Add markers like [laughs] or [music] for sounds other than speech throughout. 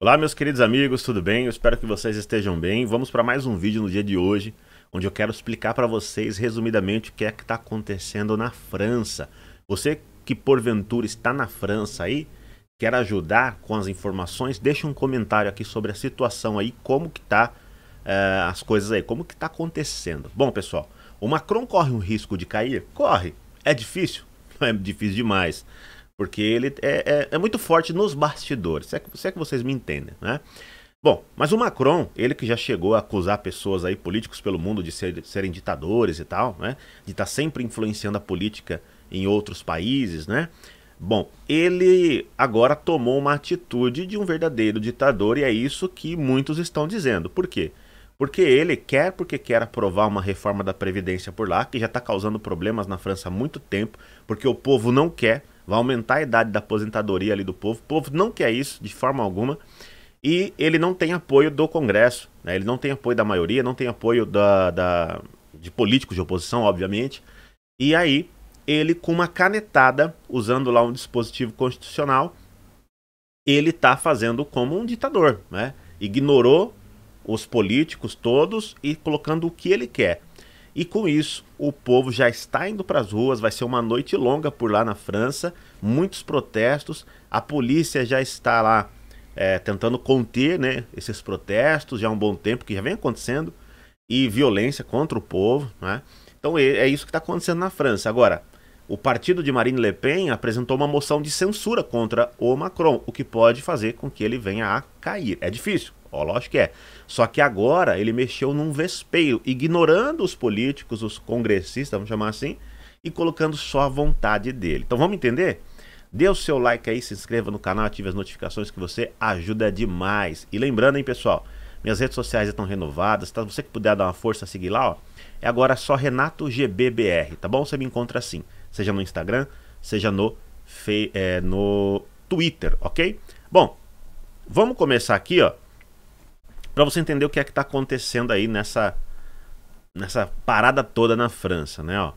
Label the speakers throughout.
Speaker 1: Olá, meus queridos amigos, tudo bem? Eu espero que vocês estejam bem. Vamos para mais um vídeo no dia de hoje, onde eu quero explicar para vocês resumidamente o que é que está acontecendo na França. Você que porventura está na França aí, quer ajudar com as informações, deixa um comentário aqui sobre a situação aí, como que tá uh, as coisas aí, como que está acontecendo. Bom, pessoal, o Macron corre um risco de cair? Corre. É difícil? [laughs] É difícil demais. Porque ele é, é, é muito forte nos bastidores. Se é, que, se é que vocês me entendem, né? Bom, mas o Macron, ele que já chegou a acusar pessoas aí, políticos pelo mundo, de, ser, de serem ditadores e tal, né? De estar tá sempre influenciando a política em outros países, né? Bom, ele agora tomou uma atitude de um verdadeiro ditador e é isso que muitos estão dizendo. Por quê? Porque ele quer, porque quer aprovar uma reforma da Previdência por lá, que já está causando problemas na França há muito tempo, porque o povo não quer, vai aumentar a idade da aposentadoria ali do povo. O povo não quer isso de forma alguma. E ele não tem apoio do Congresso, né? ele não tem apoio da maioria, não tem apoio da, da, de políticos de oposição, obviamente. E aí, ele, com uma canetada, usando lá um dispositivo constitucional, ele está fazendo como um ditador, né? Ignorou os políticos todos e colocando o que ele quer. E com isso, o povo já está indo para as ruas, vai ser uma noite longa por lá na França, muitos protestos, a polícia já está lá é, tentando conter né, esses protestos já há um bom tempo, que já vem acontecendo, e violência contra o povo. Né? Então é, é isso que está acontecendo na França. Agora, o partido de Marine Le Pen apresentou uma moção de censura contra o Macron, o que pode fazer com que ele venha a cair. É difícil, ó, lógico que é. Só que agora ele mexeu num vespeio, ignorando os políticos, os congressistas, vamos chamar assim, e colocando só a vontade dele. Então vamos entender? Dê o seu like aí, se inscreva no canal, ative as notificações que você ajuda demais. E lembrando, hein, pessoal, minhas redes sociais estão renovadas, tá? Você que puder dar uma força, a seguir lá, ó. É agora só Renato GBBR, tá bom? Você me encontra assim, seja no Instagram, seja no, é, no Twitter, ok? Bom, vamos começar aqui, ó para você entender o que é que tá acontecendo aí nessa nessa parada toda na França, né, ó.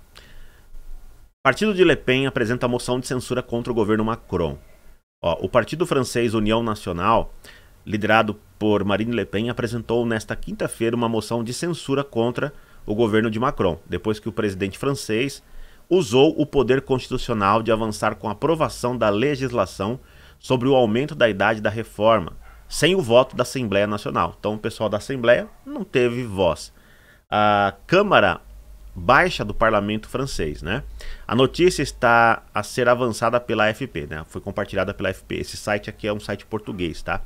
Speaker 1: Partido de Le Pen apresenta moção de censura contra o governo Macron. Ó, o partido francês União Nacional, liderado por Marine Le Pen, apresentou nesta quinta-feira uma moção de censura contra o governo de Macron, depois que o presidente francês usou o poder constitucional de avançar com a aprovação da legislação sobre o aumento da idade da reforma, sem o voto da Assembleia Nacional. Então o pessoal da Assembleia não teve voz. A Câmara Baixa do Parlamento Francês, né? A notícia está a ser avançada pela AFP, né? Foi compartilhada pela AFP. Esse site aqui é um site português, tá?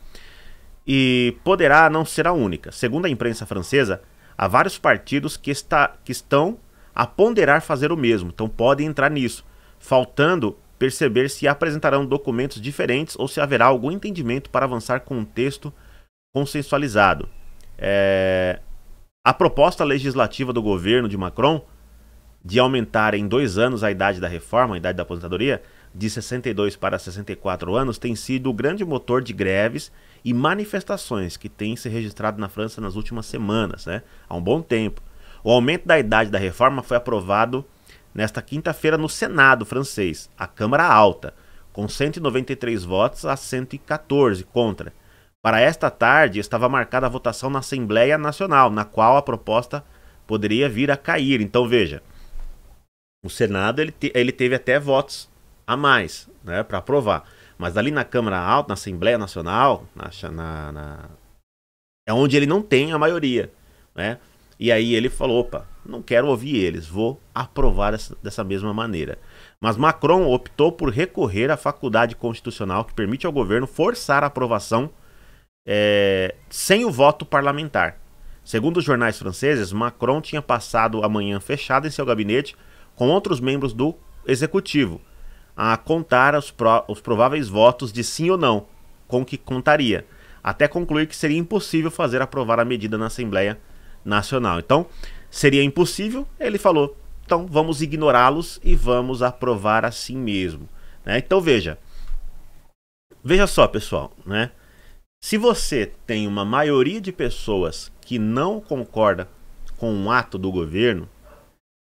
Speaker 1: E poderá não ser a única. Segundo a imprensa francesa, há vários partidos que, está, que estão a ponderar fazer o mesmo, então podem entrar nisso, faltando perceber se apresentarão documentos diferentes ou se haverá algum entendimento para avançar com um texto consensualizado. É... A proposta legislativa do governo de Macron de aumentar em dois anos a idade da reforma, a idade da aposentadoria, de 62 para 64 anos, tem sido o grande motor de greves e manifestações que têm se registrado na França nas últimas semanas, né? há um bom tempo. O aumento da idade da reforma foi aprovado nesta quinta-feira no Senado francês, a Câmara Alta, com 193 votos a 114 contra. Para esta tarde estava marcada a votação na Assembleia Nacional, na qual a proposta poderia vir a cair. Então veja, o Senado ele, te, ele teve até votos a mais né, para aprovar. Mas ali na Câmara Alta, na Assembleia Nacional, na, na, na, é onde ele não tem a maioria. Né? E aí ele falou: opa, não quero ouvir eles, vou aprovar essa, dessa mesma maneira. Mas Macron optou por recorrer à faculdade constitucional que permite ao governo forçar a aprovação é, sem o voto parlamentar. Segundo os jornais franceses, Macron tinha passado a manhã fechada em seu gabinete com outros membros do executivo a contar os, pro, os prováveis votos de sim ou não, com que contaria, até concluir que seria impossível fazer aprovar a medida na Assembleia nacional. Então, seria impossível. Ele falou: então vamos ignorá-los e vamos aprovar assim mesmo. Né? Então veja, veja só, pessoal, né? Se você tem uma maioria de pessoas que não concorda com um ato do governo,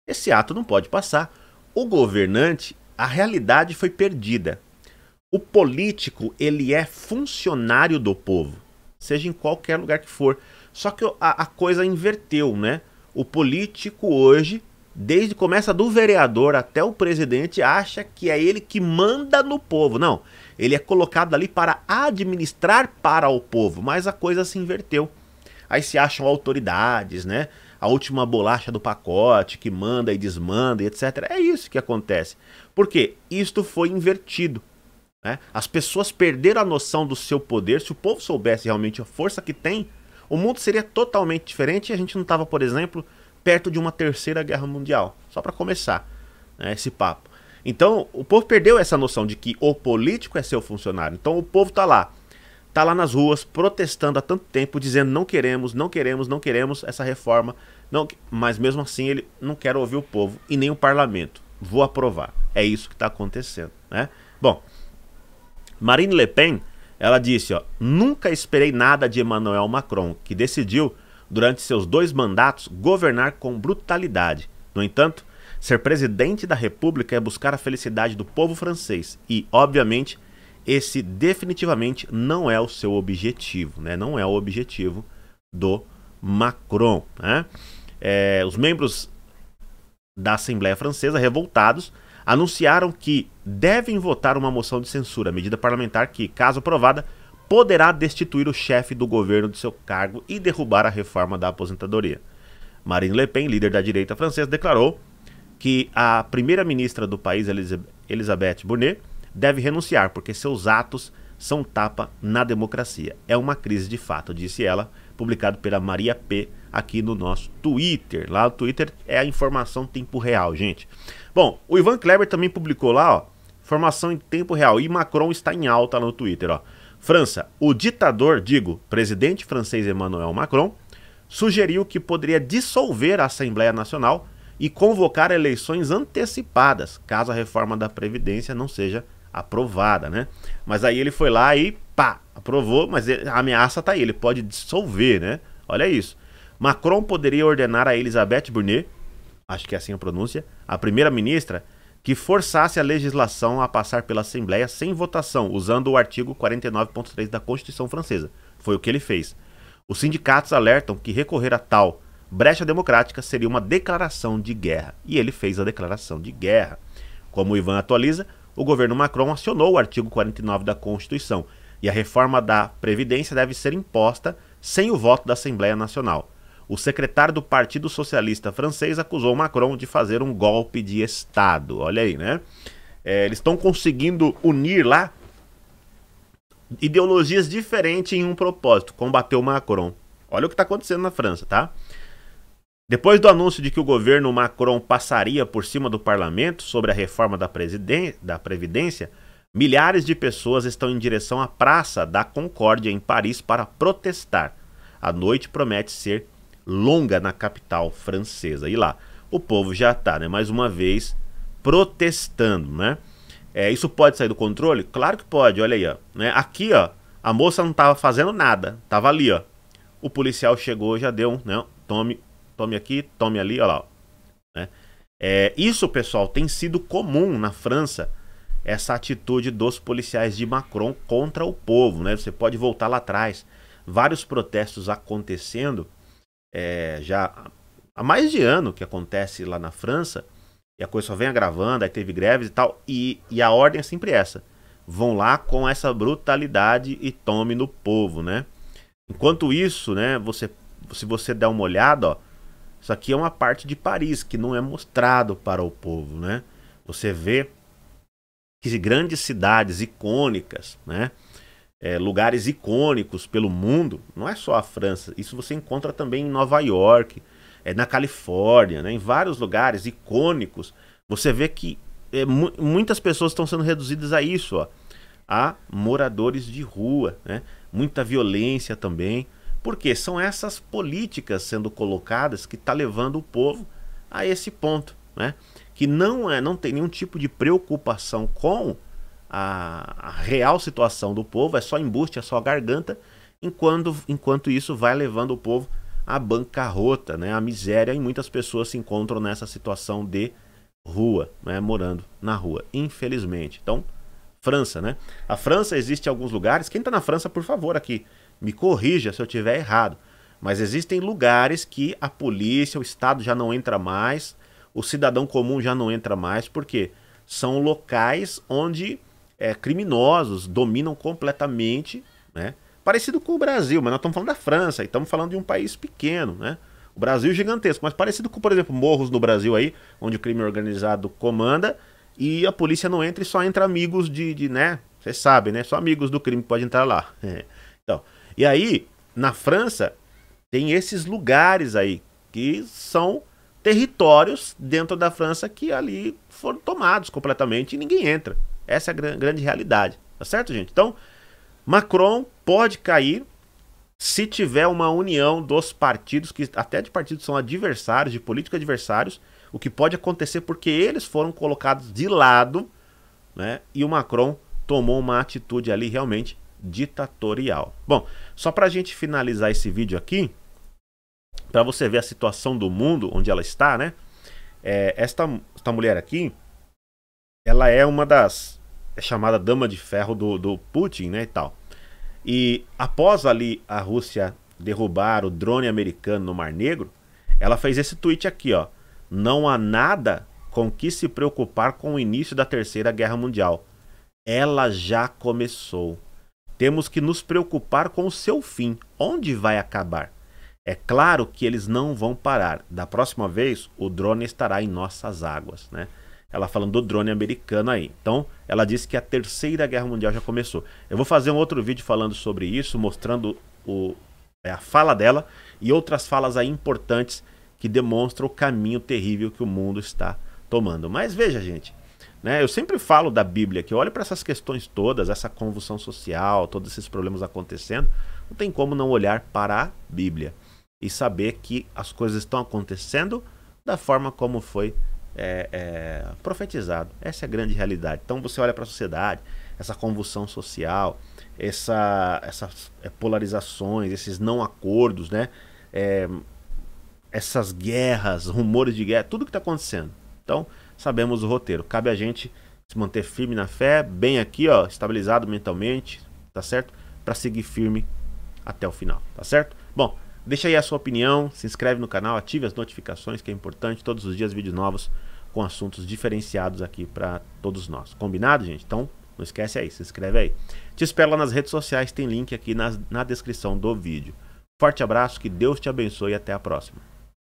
Speaker 1: esse ato não pode passar. O governante, a realidade foi perdida. O político, ele é funcionário do povo, seja em qualquer lugar que for. Só que a, a coisa inverteu, né? O político hoje, desde começa do vereador até o presidente, acha que é ele que manda no povo. Não, ele é colocado ali para administrar para o povo, mas a coisa se inverteu. Aí se acham autoridades, né? A última bolacha do pacote que manda e desmanda e etc. É isso que acontece. Porque isto foi invertido. Né? As pessoas perderam a noção do seu poder. Se o povo soubesse realmente a força que tem, o mundo seria totalmente diferente e a gente não estava, por exemplo, perto de uma terceira guerra mundial. Só para começar né, esse papo. Então, o povo perdeu essa noção de que o político é seu funcionário. Então, o povo está lá. está lá nas ruas protestando há tanto tempo, dizendo não queremos, não queremos, não queremos essa reforma. Não, mas mesmo assim ele não quer ouvir o povo e nem o parlamento. Vou aprovar. É isso que está acontecendo, né? Bom, Marine Le Pen ela disse: ó, nunca esperei nada de Emmanuel Macron, que decidiu, durante seus dois mandatos, governar com brutalidade. No entanto, ser presidente da República é buscar a felicidade do povo francês e, obviamente, esse definitivamente não é o seu objetivo, né? não é o objetivo do Macron. Né? É, os membros da Assembleia Francesa, revoltados, anunciaram que devem votar uma moção de censura, medida parlamentar que, caso aprovada, poderá destituir o chefe do governo de seu cargo e derrubar a reforma da aposentadoria. Marine Le Pen, líder da direita francesa, declarou que a primeira-ministra do país, Elisabeth Bonnet, deve renunciar porque seus atos são tapa na democracia. É uma crise de fato, disse ela, publicado pela Maria P aqui no nosso Twitter. Lá no Twitter é a informação em tempo real, gente. Bom, o Ivan Kleber também publicou lá, ó, informação em tempo real. E Macron está em alta lá no Twitter, ó. França, o ditador, digo, presidente francês Emmanuel Macron, sugeriu que poderia dissolver a Assembleia Nacional e convocar eleições antecipadas, caso a reforma da Previdência não seja aprovada, né? Mas aí ele foi lá e pá, aprovou, mas a ameaça tá aí, ele pode dissolver, né? Olha isso. Macron poderia ordenar a Elisabeth Burnet, acho que é assim a pronúncia, a primeira-ministra, que forçasse a legislação a passar pela Assembleia sem votação, usando o artigo 49.3 da Constituição Francesa. Foi o que ele fez. Os sindicatos alertam que recorrer a tal brecha democrática seria uma declaração de guerra. E ele fez a declaração de guerra. Como o Ivan atualiza, o governo Macron acionou o artigo 49 da Constituição e a reforma da Previdência deve ser imposta sem o voto da Assembleia Nacional o secretário do Partido Socialista francês acusou Macron de fazer um golpe de Estado. Olha aí, né? É, eles estão conseguindo unir lá ideologias diferentes em um propósito: combater o Macron. Olha o que está acontecendo na França, tá? Depois do anúncio de que o governo Macron passaria por cima do parlamento sobre a reforma da, da Previdência, milhares de pessoas estão em direção à Praça da Concórdia, em Paris, para protestar. A noite promete ser longa na capital francesa. E lá, o povo já está, né, mais uma vez, protestando, né? É, isso pode sair do controle? Claro que pode, olha aí, ó, né? Aqui, ó, a moça não tava fazendo nada, tava ali, ó. O policial chegou, já deu um, né? Tome, tome aqui, tome ali, ó lá, ó, né? É, isso, pessoal, tem sido comum na França, essa atitude dos policiais de Macron contra o povo, né? Você pode voltar lá atrás, vários protestos acontecendo é, já há mais de ano que acontece lá na França, e a coisa só vem agravando, aí teve greves e tal, e, e a ordem é sempre essa. Vão lá com essa brutalidade e tome no povo, né? Enquanto isso, né, você, se você der uma olhada, ó, isso aqui é uma parte de Paris que não é mostrado para o povo, né? Você vê que grandes cidades icônicas, né? é, lugares icônicos pelo mundo, não é só a França, isso você encontra também em Nova York, é, na Califórnia, né, em vários lugares icônicos, você vê que é, mu muitas pessoas estão sendo reduzidas a isso, ó, a moradores de rua, né, muita violência também, porque são essas políticas sendo colocadas que está levando o povo a esse ponto, né, que não é, não tem nenhum tipo de preocupação com a, a real situação do povo, é só embuste, é só garganta, enquanto, enquanto isso vai levando o povo à bancarrota, né? à miséria, e muitas pessoas se encontram nessa situação de rua, né? morando na rua, infelizmente. Então, França, né? A França existe alguns lugares, quem está na França, por favor, aqui, me corrija se eu tiver errado, mas existem lugares que a polícia, o Estado já não entra mais, o cidadão comum já não entra mais, porque são locais onde é, criminosos dominam completamente, né? Parecido com o Brasil, mas nós estamos falando da França e estamos falando de um país pequeno, né? O Brasil é gigantesco, mas parecido com, por exemplo, morros no Brasil aí, onde o crime organizado comanda e a polícia não entra e só entra amigos de, de né? Você sabe, né? Só amigos do crime podem entrar lá. [laughs] É. então, e aí, na França, tem esses lugares aí que são territórios dentro da França que ali foram tomados completamente e ninguém entra. Essa é a grande realidade. Tá certo, gente? Então, Macron pode cair se tiver uma união dos partidos, que até de partidos são adversários, de políticos adversários, o que pode acontecer porque eles foram colocados de lado, né? E o Macron tomou uma atitude ali realmente ditatorial. Bom, só para a gente finalizar esse vídeo aqui, para você ver a situação do mundo, onde ela está, né? É, esta, esta mulher aqui, ela é uma das é chamada dama de ferro do, do Putin, né, e tal. E após ali a Rússia derrubar o drone americano no Mar Negro, ela fez esse tweet aqui, ó: "Não há nada com que se preocupar com o início da Terceira Guerra Mundial. Ela já começou. Temos que nos preocupar com o seu fim. Onde vai acabar? É claro que eles não vão parar. Da próxima vez, o drone estará em nossas águas, né?" Ela falando do drone americano aí. Então, ela disse que a Terceira Guerra Mundial já começou. Eu vou fazer um outro vídeo falando sobre isso, mostrando o, é, a fala dela e outras falas aí importantes que demonstram o caminho terrível que o mundo está tomando. Mas veja, gente, né? Eu sempre falo da Bíblia que olho para essas questões todas, essa convulsão social, todos esses problemas acontecendo, não tem como não olhar para a Bíblia e saber que as coisas estão acontecendo da forma como foi é, é, profetizado. Essa é a grande realidade. Então você olha para a sociedade, essa convulsão social, essa, essas é, polarizações, esses não acordos, né? É, essas guerras, rumores de guerra, tudo que está acontecendo. Então sabemos o roteiro. Cabe a gente se manter firme na fé, bem aqui, ó, estabilizado mentalmente, tá certo? Para seguir firme até o final, tá certo? Bom, deixa aí a sua opinião, se inscreve no canal, ative as notificações que é importante, todos os dias vídeos novos com assuntos diferenciados aqui para todos nós. Combinado, gente? Então, não esquece aí, se inscreve aí. Te espero lá nas redes sociais, tem link aqui na, na descrição do vídeo. Forte abraço, que Deus te abençoe e até a próxima.